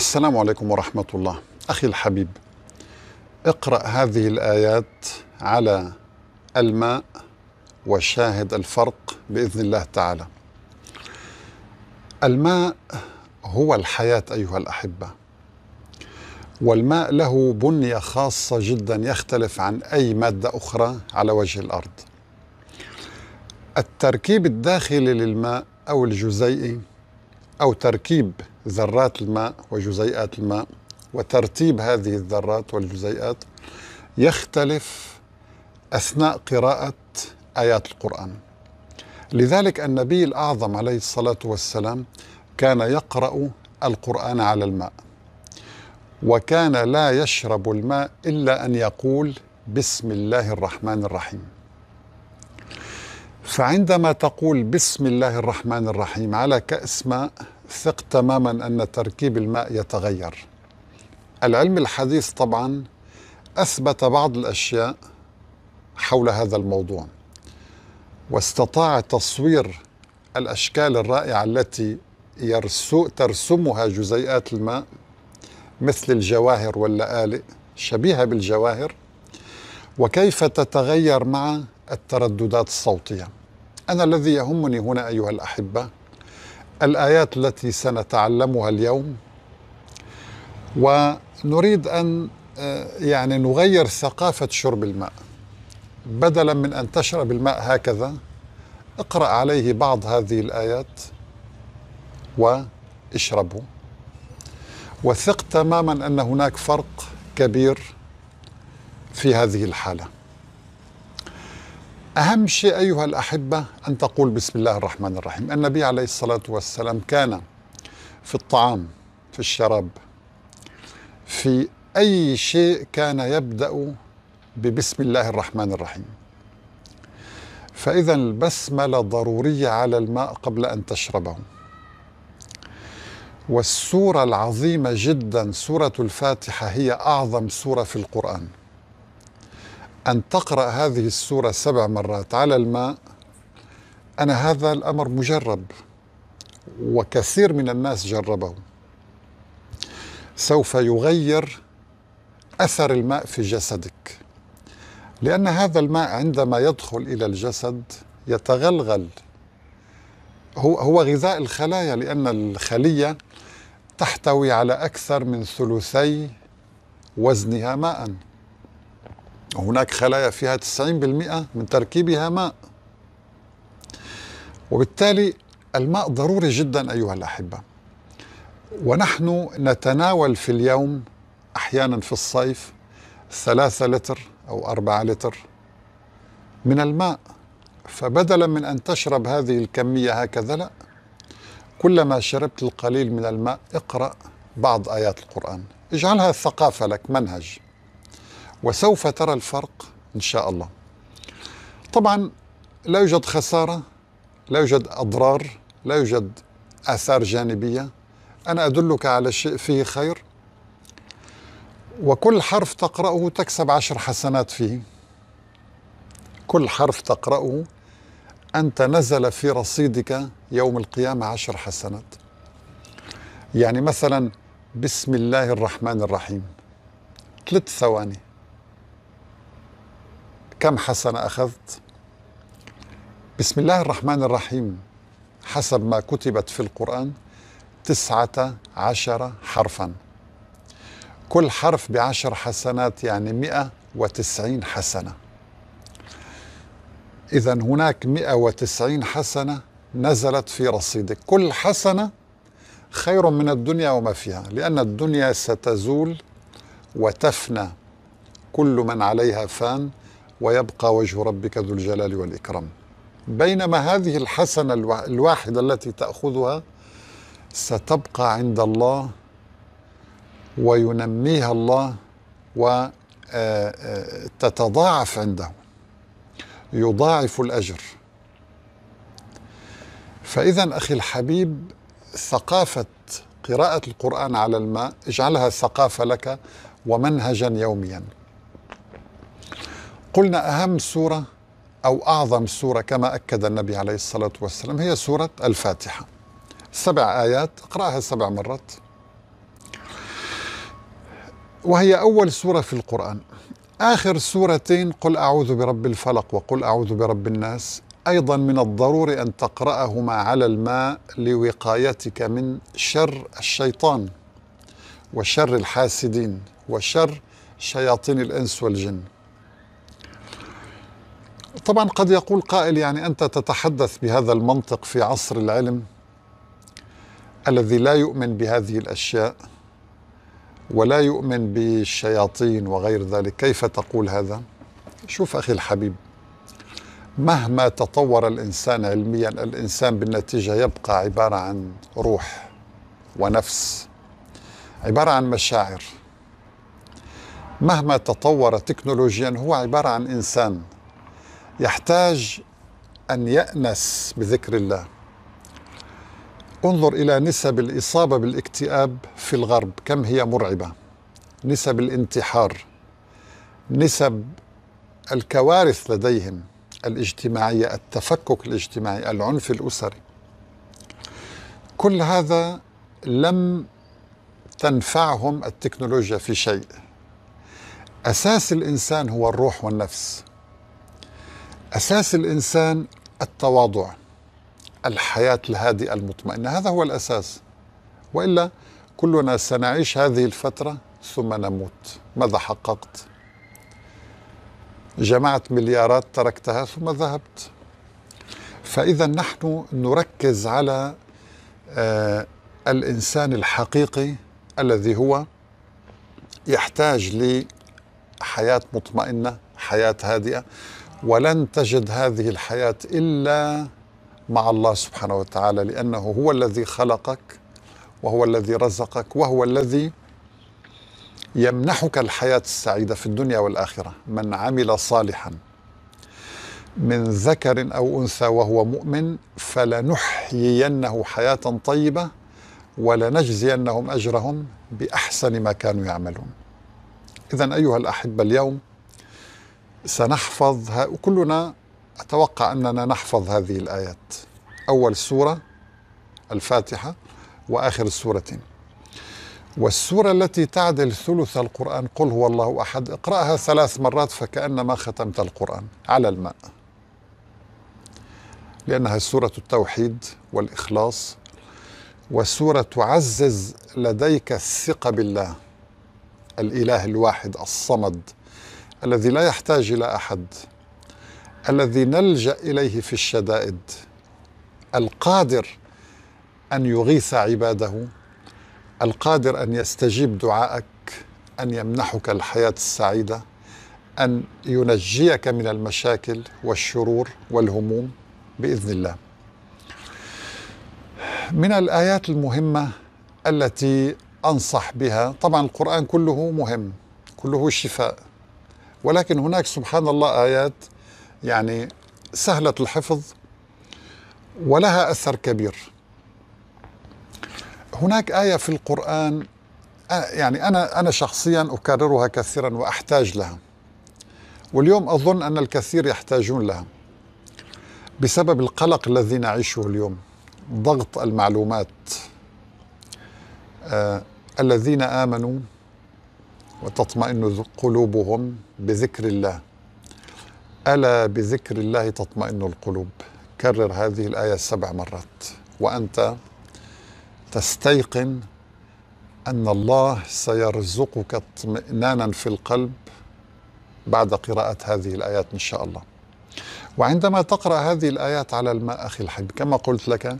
السلام عليكم ورحمة الله أخي الحبيب اقرأ هذه الآيات على الماء وشاهد الفرق بإذن الله تعالى الماء هو الحياة أيها الأحبة والماء له بنية خاصة جدا يختلف عن أي مادة أخرى على وجه الأرض التركيب الداخلي للماء أو الجزيئي أو تركيب ذرات الماء وجزيئات الماء وترتيب هذه الذرات والجزيئات يختلف أثناء قراءة آيات القرآن لذلك النبي الأعظم عليه الصلاة والسلام كان يقرأ القرآن على الماء وكان لا يشرب الماء إلا أن يقول بسم الله الرحمن الرحيم فعندما تقول بسم الله الرحمن الرحيم على كأس ماء ثق تماما أن تركيب الماء يتغير العلم الحديث طبعا أثبت بعض الأشياء حول هذا الموضوع واستطاع تصوير الأشكال الرائعة التي يرسو ترسمها جزيئات الماء مثل الجواهر واللآلئ شبيهة بالجواهر وكيف تتغير مع الترددات الصوتيه أنا الذي يهمني هنا أيها الأحبة الآيات التي سنتعلمها اليوم ونريد أن آه، يعني نغير ثقافة شرب الماء بدلا من أن تشرب الماء هكذا اقرأ عليه بعض هذه الآيات واشربه وثق تماما أن هناك فرق كبير في هذه الحاله أهم شيء أيها الأحبة أن تقول بسم الله الرحمن الرحيم النبي عليه الصلاة والسلام كان في الطعام في الشراب في أي شيء كان يبدأ ببسم الله الرحمن الرحيم فإذا البسملة ضرورية على الماء قبل أن تشربه والسورة العظيمة جدا سورة الفاتحة هي أعظم سورة في القرآن أن تقرأ هذه السورة سبع مرات على الماء أنا هذا الأمر مجرب وكثير من الناس جربه سوف يغير أثر الماء في جسدك لأن هذا الماء عندما يدخل إلى الجسد يتغلغل هو هو غذاء الخلايا لأن الخلية تحتوي على أكثر من ثلثي وزنها ماءً هناك خلايا فيها 90% من تركيبها ماء وبالتالي الماء ضروري جدا أيها الأحبة ونحن نتناول في اليوم أحيانا في الصيف ثلاثة لتر أو أربعة لتر من الماء فبدلا من أن تشرب هذه الكمية هكذا لا كلما شربت القليل من الماء اقرأ بعض آيات القرآن اجعلها ثقافة لك منهج وسوف ترى الفرق إن شاء الله طبعا لا يوجد خسارة لا يوجد أضرار لا يوجد آثار جانبية أنا أدلك على شيء فيه خير وكل حرف تقرأه تكسب عشر حسنات فيه كل حرف تقرأه أنت نزل في رصيدك يوم القيامة عشر حسنات يعني مثلا بسم الله الرحمن الرحيم ثلاث ثواني كم حسنة أخذت؟ بسم الله الرحمن الرحيم حسب ما كتبت في القرآن تسعة عشر حرفا كل حرف بعشر حسنات يعني مئة وتسعين حسنة إذا هناك مئة وتسعين حسنة نزلت في رصيدك كل حسنة خير من الدنيا وما فيها لأن الدنيا ستزول وتفنى كل من عليها فان ويبقى وجه ربك ذو الجلال والإكرام بينما هذه الحسنة الواحدة التي تأخذها ستبقى عند الله وينميها الله وتتضاعف آه، آه، عنده يضاعف الأجر فإذا أخي الحبيب ثقافة قراءة القرآن على الماء اجعلها ثقافة لك ومنهجا يوميا قلنا أهم سورة أو أعظم سورة كما أكد النبي عليه الصلاة والسلام هي سورة الفاتحة سبع آيات اقرأها سبع مرات وهي أول سورة في القرآن آخر سورتين قل أعوذ برب الفلق وقل أعوذ برب الناس أيضا من الضروري أن تقرأهما على الماء لوقايتك من شر الشيطان وشر الحاسدين وشر شياطين الإنس والجن طبعا قد يقول قائل يعني انت تتحدث بهذا المنطق في عصر العلم الذي لا يؤمن بهذه الاشياء ولا يؤمن بالشياطين وغير ذلك كيف تقول هذا شوف اخي الحبيب مهما تطور الانسان علميا الانسان بالنتيجه يبقى عباره عن روح ونفس عباره عن مشاعر مهما تطور تكنولوجيا هو عباره عن انسان يحتاج أن يأنس بذكر الله انظر إلى نسب الإصابة بالاكتئاب في الغرب كم هي مرعبة نسب الانتحار نسب الكوارث لديهم الاجتماعية التفكك الاجتماعي العنف الأسري كل هذا لم تنفعهم التكنولوجيا في شيء أساس الإنسان هو الروح والنفس أساس الإنسان التواضع الحياة الهادئة المطمئنة هذا هو الأساس وإلا كلنا سنعيش هذه الفترة ثم نموت ماذا حققت جمعت مليارات تركتها ثم ذهبت فإذا نحن نركز على آه الإنسان الحقيقي الذي هو يحتاج لحياة مطمئنة حياة هادئة ولن تجد هذه الحياه الا مع الله سبحانه وتعالى لانه هو الذي خلقك وهو الذي رزقك وهو الذي يمنحك الحياه السعيده في الدنيا والاخره من عمل صالحا من ذكر او انثى وهو مؤمن فلنحيينه حياه طيبه ولنجزينهم اجرهم باحسن ما كانوا يعملون. اذا ايها الاحبه اليوم سنحفظ وكلنا أتوقع أننا نحفظ هذه الآيات أول سورة الفاتحة وآخر السورتين والسورة التي تعدل ثلث القرآن قل هو الله أحد اقرأها ثلاث مرات فكأنما ختمت القرآن على الماء لأنها سورة التوحيد والإخلاص وسورة تعزز لديك الثقة بالله الإله الواحد الصمد الذي لا يحتاج الى احد الذي نلجا اليه في الشدائد القادر ان يغيث عباده القادر ان يستجيب دعائك ان يمنحك الحياه السعيده ان ينجيك من المشاكل والشرور والهموم باذن الله من الايات المهمه التي انصح بها طبعا القران كله مهم كله شفاء ولكن هناك سبحان الله آيات يعني سهلة الحفظ ولها أثر كبير هناك آية في القرآن آه، يعني أنا أنا شخصيا أكررها كثيرا وأحتاج لها واليوم أظن أن الكثير يحتاجون لها بسبب القلق الذي نعيشه اليوم ضغط المعلومات آه الذين آمنوا وتطمئن قلوبهم بذكر الله ألا بذكر الله تطمئن القلوب كرر هذه الآية سبع مرات وأنت تستيقن أن الله سيرزقك اطمئنانا في القلب بعد قراءة هذه الآيات إن شاء الله وعندما تقرأ هذه الآيات على الماء أخي الحبيب كما قلت لك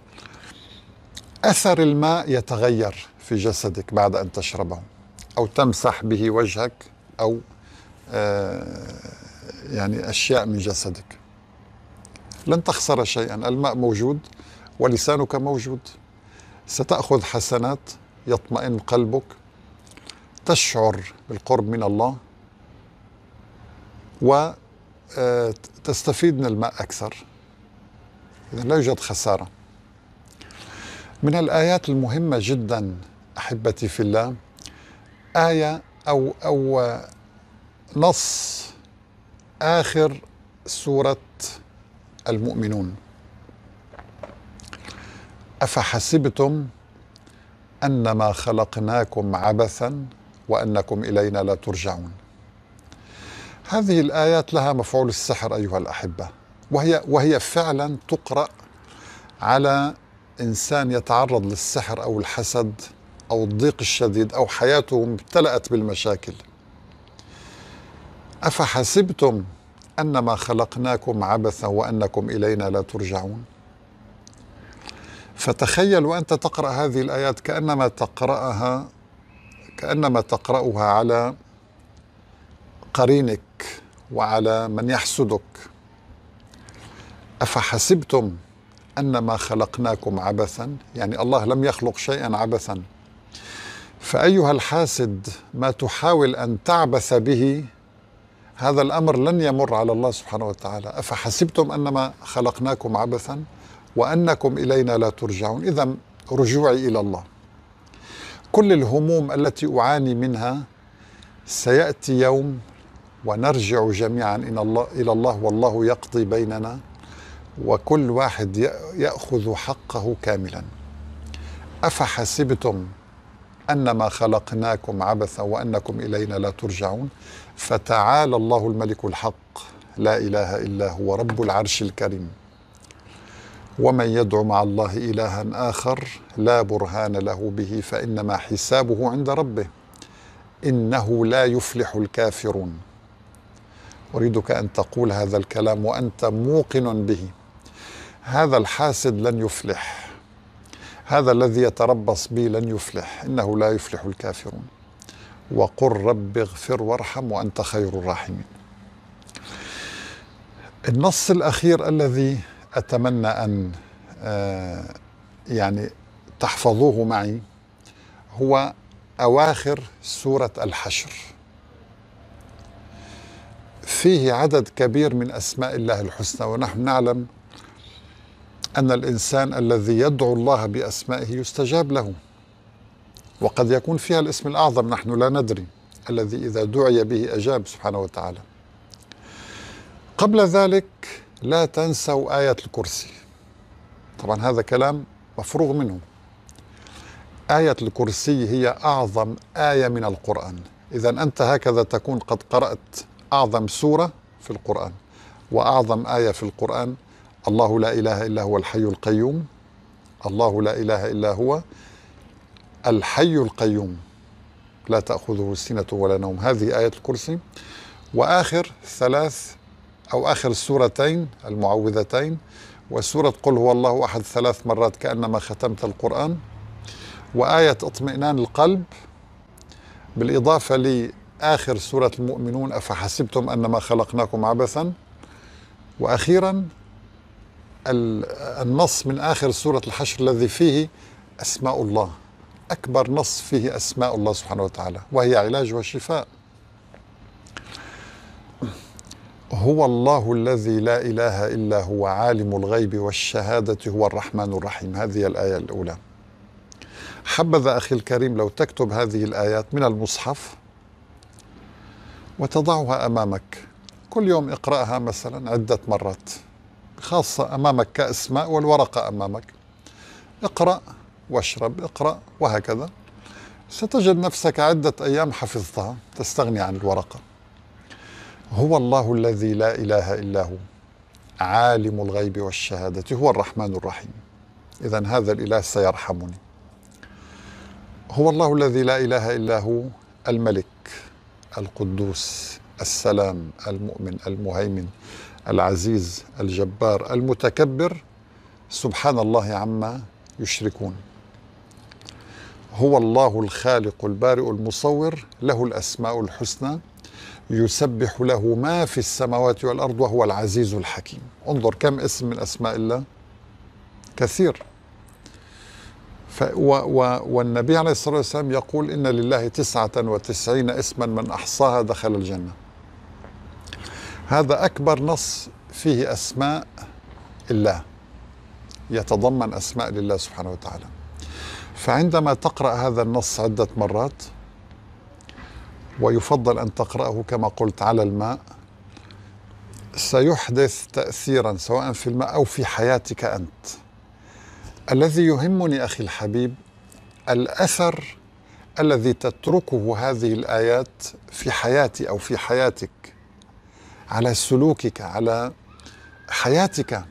أثر الماء يتغير في جسدك بعد أن تشربه أو تمسح به وجهك أو آه، يعني أشياء من جسدك لن تخسر شيئا الماء موجود ولسانك موجود ستأخذ حسنات يطمئن قلبك تشعر بالقرب من الله وتستفيد آه، من الماء أكثر إذا لا يوجد خسارة من الآيات المهمة جدا أحبتي في الله آية أو أو نص آخر سورة المؤمنون أفحسبتم أنما خلقناكم عبثا وأنكم إلينا لا ترجعون هذه الآيات لها مفعول السحر أيها الأحبة وهي, وهي فعلا تقرأ على إنسان يتعرض للسحر أو الحسد أو الضيق الشديد أو حياتهم امتلأت بالمشاكل أفحسبتم أنما خلقناكم عبثا وأنكم إلينا لا ترجعون فتخيل وأنت تقرأ هذه الآيات كأنما تقرأها كأنما تقرأها على قرينك وعلى من يحسدك أفحسبتم أنما خلقناكم عبثا يعني الله لم يخلق شيئا عبثا فايها الحاسد ما تحاول ان تعبث به هذا الامر لن يمر على الله سبحانه وتعالى افحسبتم انما خلقناكم عبثا وانكم الينا لا ترجعون اذا رجوعي الى الله كل الهموم التي اعاني منها سياتي يوم ونرجع جميعا الى الله الى الله والله يقضي بيننا وكل واحد ياخذ حقه كاملا افحسبتم أنما خلقناكم عبثا وأنكم إلينا لا ترجعون فتعالى الله الملك الحق لا إله إلا هو رب العرش الكريم ومن يدعو مع الله إلها آخر لا برهان له به فإنما حسابه عند ربه إنه لا يفلح الكافرون أريدك أن تقول هذا الكلام وأنت موقن به هذا الحاسد لن يفلح هذا الذي يتربص بي لن يفلح إنه لا يفلح الكافرون وقل رب اغفر وارحم وأنت خير الراحمين النص الأخير الذي أتمنى أن آه، يعني تحفظوه معي هو أواخر سورة الحشر فيه عدد كبير من أسماء الله الحسنى ونحن نعلم أن الإنسان الذي يدعو الله بأسمائه يستجاب له وقد يكون فيها الاسم الأعظم نحن لا ندري الذي إذا دعي به أجاب سبحانه وتعالى قبل ذلك لا تنسوا آية الكرسي طبعا هذا كلام مفروغ منه آية الكرسي هي أعظم آية من القرآن إذا أنت هكذا تكون قد قرأت أعظم سورة في القرآن وأعظم آية في القرآن الله لا اله الا هو الحي القيوم الله لا اله الا هو الحي القيوم لا تاخذه سنه ولا نوم هذه ايه الكرسي واخر ثلاث او اخر السورتين المعوذتين وسوره قل هو الله احد ثلاث مرات كانما ختمت القران وايه اطمئنان القلب بالاضافه لاخر سوره المؤمنون افحسبتم انما خلقناكم عبثا واخيرا النص من آخر سورة الحشر الذي فيه أسماء الله أكبر نص فيه أسماء الله سبحانه وتعالى وهي علاج وشفاء هو الله الذي لا إله إلا هو عالم الغيب والشهادة هو الرحمن الرحيم هذه الآية الأولى حبذا أخي الكريم لو تكتب هذه الآيات من المصحف وتضعها أمامك كل يوم اقرأها مثلا عدة مرات خاصة أمامك كأسماء والورقة أمامك اقرأ واشرب اقرأ وهكذا ستجد نفسك عدة أيام حفظتها تستغني عن الورقة هو الله الذي لا إله إلا هو عالم الغيب والشهادة هو الرحمن الرحيم إذا هذا الإله سيرحمني هو الله الذي لا إله إلا هو الملك القدوس السلام المؤمن المهيمن العزيز الجبار المتكبر سبحان الله عما يشركون هو الله الخالق البارئ المصور له الاسماء الحسنى يسبح له ما في السماوات والارض وهو العزيز الحكيم انظر كم اسم من اسماء الله كثير ف و و والنبي عليه الصلاه والسلام يقول ان لله تسعه وتسعين اسما من احصاها دخل الجنه هذا أكبر نص فيه أسماء الله يتضمن أسماء لله سبحانه وتعالى فعندما تقرأ هذا النص عدة مرات ويفضل أن تقرأه كما قلت على الماء سيحدث تأثيرا سواء في الماء أو في حياتك أنت الذي يهمني أخي الحبيب الأثر الذي تتركه هذه الآيات في حياتي أو في حياتك على سلوكك على حياتك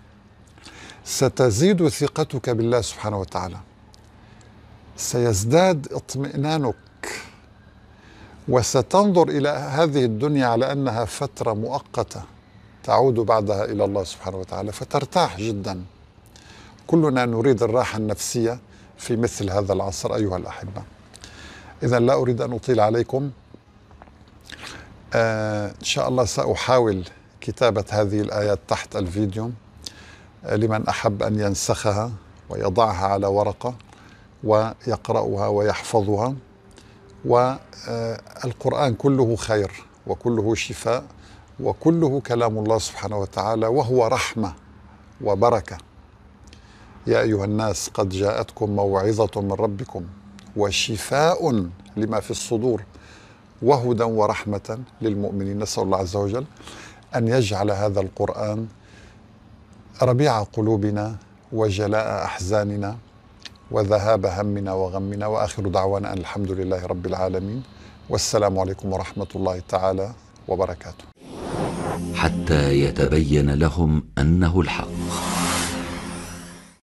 ستزيد ثقتك بالله سبحانه وتعالى سيزداد اطمئنانك وستنظر الى هذه الدنيا على انها فتره مؤقته تعود بعدها الى الله سبحانه وتعالى فترتاح جدا كلنا نريد الراحه النفسيه في مثل هذا العصر ايها الاحبه اذا لا اريد ان اطيل عليكم آه إن شاء الله سأحاول كتابة هذه الآيات تحت الفيديو آه، لمن أحب أن ينسخها ويضعها على ورقة ويقرأها ويحفظها والقرآن كله خير وكله شفاء وكله كلام الله سبحانه وتعالى وهو رحمة وبركة يا أيها الناس قد جاءتكم موعظة من ربكم وشفاء لما في الصدور وهدى ورحمة للمؤمنين نسأل الله عز وجل أن يجعل هذا القرآن ربيع قلوبنا وجلاء أحزاننا وذهاب همنا وغمنا وآخر دعوانا أن الحمد لله رب العالمين والسلام عليكم ورحمة الله تعالى وبركاته حتى يتبين لهم أنه الحق